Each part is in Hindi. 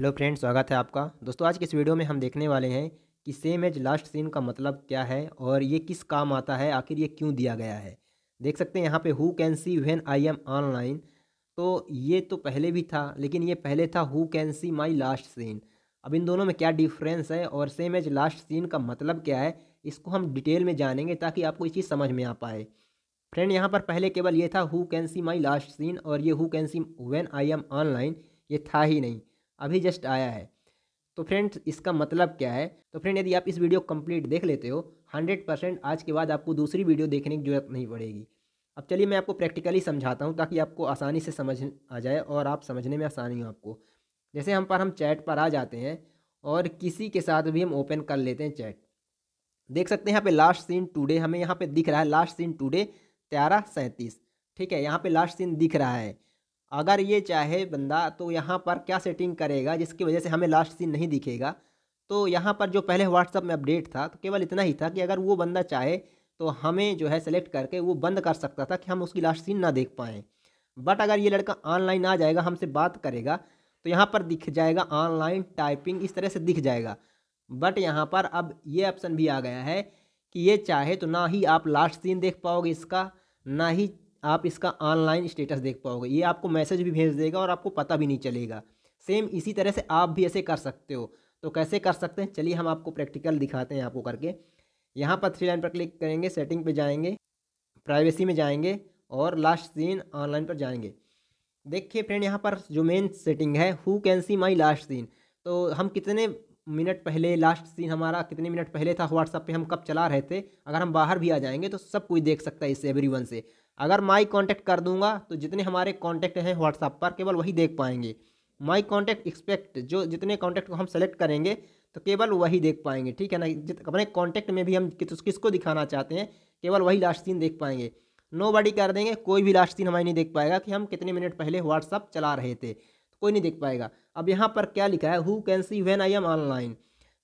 हेलो फ्रेंड्स स्वागत है आपका दोस्तों आज के इस वीडियो में हम देखने वाले हैं कि सेम एज लास्ट सीन का मतलब क्या है और ये किस काम आता है आखिर ये क्यों दिया गया है देख सकते हैं यहाँ पे who can see when I am online तो ये तो पहले भी था लेकिन ये पहले था who can see my last seen अब इन दोनों में क्या डिफरेंस है और सेम एज लास्ट सीन का मतलब क्या है इसको हम डिटेल में जानेंगे ताकि आपको ये चीज़ समझ में आ पाए फ्रेंड यहाँ पर पहले केवल ये था who can see my last seen और ये who can see when I am online ये था ही नहीं अभी जस्ट आया है तो फ्रेंड्स इसका मतलब क्या है तो फ्रेंड यदि आप इस वीडियो कंप्लीट देख लेते हो हंड्रेड परसेंट आज के बाद आपको दूसरी वीडियो देखने की जरूरत नहीं पड़ेगी अब चलिए मैं आपको प्रैक्टिकली समझाता हूँ ताकि आपको आसानी से समझ आ जाए और आप समझने में आसानी हो आपको जैसे हम पर हम चैट पर आ जाते हैं और किसी के साथ भी हम ओपन कर लेते हैं चैट देख सकते हैं यहाँ पे लास्ट सीन टुडे हमें यहाँ पे दिख रहा है लास्ट सीन टुडे ग्यारह सैंतीस ठीक है यहाँ पे लास्ट सीन दिख रहा है अगर ये चाहे बंदा तो यहाँ पर क्या सेटिंग करेगा जिसकी वजह से हमें लास्ट सीन नहीं दिखेगा तो यहाँ पर जो पहले व्हाट्सअप में अपडेट था तो केवल इतना ही था कि अगर वो बंदा चाहे तो हमें जो है सेलेक्ट करके वो बंद कर सकता था कि हम उसकी लास्ट सीन ना देख पाएँ बट अगर ये लड़का ऑनलाइन आ जाएगा हमसे बात करेगा तो यहाँ पर दिख जाएगा ऑनलाइन टाइपिंग इस तरह से दिख जाएगा बट यहाँ पर अब ये ऑप्शन भी आ गया है कि ये चाहे तो ना ही आप लास्ट सीन देख पाओगे इसका ना ही आप इसका ऑनलाइन स्टेटस देख पाओगे ये आपको मैसेज भी भेज देगा और आपको पता भी नहीं चलेगा सेम इसी तरह से आप भी ऐसे कर सकते हो तो कैसे कर सकते हैं चलिए हम आपको प्रैक्टिकल दिखाते हैं आपको करके यहाँ पर थ्री लाइन पर क्लिक करेंगे सेटिंग पर जाएंगे प्राइवेसी में जाएंगे और लास्ट सीन ऑनलाइन पर जाएंगे देखिए फ्रेंड यहाँ पर जो मेन सेटिंग है who can see my last seen तो हम कितने मिनट पहले लास्ट सीन हमारा कितने मिनट पहले था व्हाट्सअप पे हम कब चला रहे थे अगर हम बाहर भी आ जाएंगे तो सब कोई देख सकता है इससे एवरी वन से अगर माई कॉन्टैक्ट कर दूंगा तो जितने हमारे कॉन्टैक्ट हैं व्हाट्सअप पर केवल वही देख पाएंगे माई कॉन्टैक्ट एक्सपेक्ट जो जितने कॉन्टैक्ट को हम सेलेक्ट करेंगे तो केवल वही देख पाएंगे ठीक है ना अपने कॉन्टैक्ट में भी हम किस किसको दिखाना चाहते हैं केवल वही लास्ट सीन देख पाएंगे नो बडी कर देंगे कोई भी लास्ट सीन हमारी नहीं देख पाएगा कि हम कितने मिनट पहले व्हाट्सअप चला रहे थे तो कोई नहीं देख पाएगा अब यहाँ पर क्या लिखा है who can see when I am online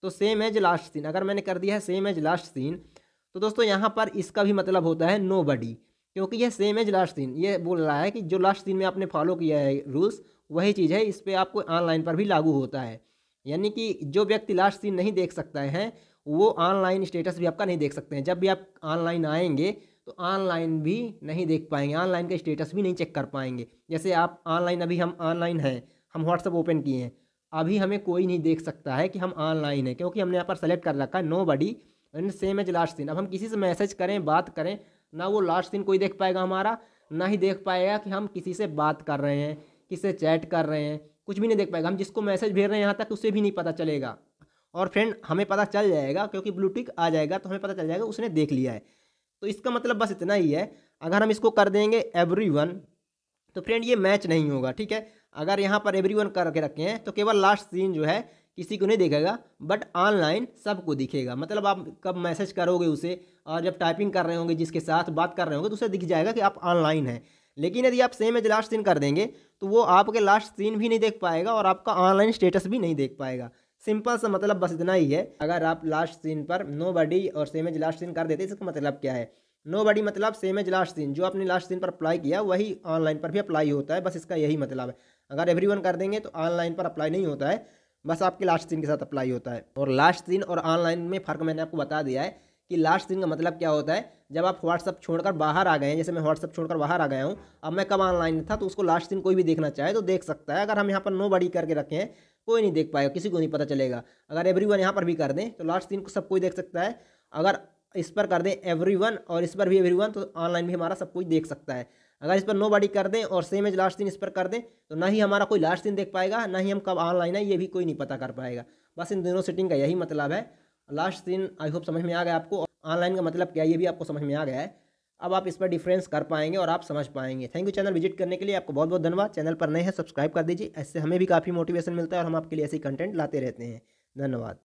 तो सेम एज लास्ट सीन अगर मैंने कर दिया है सेम एज लास्ट सीन तो दोस्तों यहाँ पर इसका भी मतलब होता है नो बडी क्योंकि ये सेम एज लास्ट दिन ये बोल रहा है कि जो लास्ट दिन में आपने फॉलो किया है रूल्स वही चीज़ है इस पर आपको ऑनलाइन पर भी लागू होता है यानी कि जो व्यक्ति लास्ट दिन नहीं देख सकता है वो ऑनलाइन स्टेटस भी आपका नहीं देख सकते हैं जब भी आप ऑनलाइन आएंगे तो ऑनलाइन भी नहीं देख पाएंगे ऑनलाइन का स्टेटस भी नहीं चेक कर पाएंगे जैसे आप ऑनलाइन अभी हम ऑनलाइन हैं हम व्हाट्सअप ओपन किए हैं अभी हमें कोई नहीं देख सकता है कि हम ऑनलाइन हैं क्योंकि हमने यहाँ पर सेलेक्ट कर रखा है nobody and same as last दिन अब हम किसी से मैसेज करें बात करें ना वो लास्ट दिन कोई देख पाएगा हमारा ना ही देख पाएगा कि हम किसी से बात कर रहे हैं किससे चैट कर रहे हैं कुछ भी नहीं देख पाएगा हम जिसको मैसेज भेज रहे हैं यहाँ तक उसे भी नहीं पता चलेगा और फ्रेंड हमें पता चल जाएगा क्योंकि ब्लूटिक आ जाएगा तो हमें पता चल जाएगा उसने देख लिया है तो इसका मतलब बस इतना ही है अगर हम इसको कर देंगे एवरी वन तो फ्रेंड ये मैच नहीं होगा ठीक है अगर यहाँ पर एवरी वन करके रखें तो केवल लास्ट सीन जो है किसी को नहीं देखेगा बट ऑनलाइन सबको दिखेगा मतलब आप कब मैसेज करोगे उसे और जब टाइपिंग कर रहे होंगे जिसके साथ बात कर रहे होंगे तो उसे दिख जाएगा कि आप ऑनलाइन हैं लेकिन यदि आप सेम एज लास्ट सीन कर देंगे तो वो आपके लास्ट सीन भी नहीं देख पाएगा और आपका ऑनलाइन स्टेटस भी नहीं देख पाएगा सिंपल सा मतलब बस इतना ही है अगर आप लास्ट सीन पर नो बडी और सेम एज लास्ट सीन कर देते इसका मतलब क्या है नो बडी मतलब सेम एज लास्ट सीन जो आपने लास्ट सीन पर अप्लाई किया वही ऑनलाइन पर भी अप्लाई होता है बस इसका यही मतलब है अगर एवरी कर देंगे तो ऑनलाइन पर अप्लाई नहीं होता है बस आपके लास्ट दिन के साथ अप्लाई होता है और लास्ट दिन और ऑनलाइन में फ़र्क मैंने आपको बता दिया है कि लास्ट दिन का मतलब क्या होता है जब आप व्हाट्सअप छोड़कर बाहर आ गए हैं जैसे मैं व्हाट्सअप छोड़कर बाहर आ गया हूँ अब मैं कब ऑनलाइन था तो उसको लास्ट दिन कोई भी देखना चाहे तो देख सकता है अगर हम यहाँ पर नो बड़ी करके रखें कोई नहीं देख पाएगा किसी को नहीं पता चलेगा अगर एवरी वन यहाँ पर भी कर दें तो लास्ट दिन को सब कोई देख सकता है अगर इस पर कर दें एवरी वन और इस पर भी एवरी वन तो ऑनलाइन भी हमारा सब कुछ देख सकता है अगर इस पर नो बॉडी कर दें और सेम एज लास्ट दिन इस पर कर दें तो ना ही हमारा कोई लास्ट दिन देख पाएगा ना ही हम कब ऑनलाइन है ये भी कोई नहीं पता कर पाएगा बस इन दोनों सेटिंग का यही मतलब है लास्ट दिन आई होप समझ में आ गया आपको ऑनलाइन का मतलब क्या ये भी आपको समझ में आ गया है अब आप इस पर डिफरेंस कर पाएंगे और आप समझ पाएंगे थैंक यू चैनल विजिट करने के लिए आपको बहुत बहुत धन्यवाद चैनल पर नए हैं सब्सक्राइब कर दीजिए ऐसे हमें भी काफ़ी मोटिवेशन मिलता है और हम आपके लिए ऐसे कंटेंट लाते रहते हैं धन्यवाद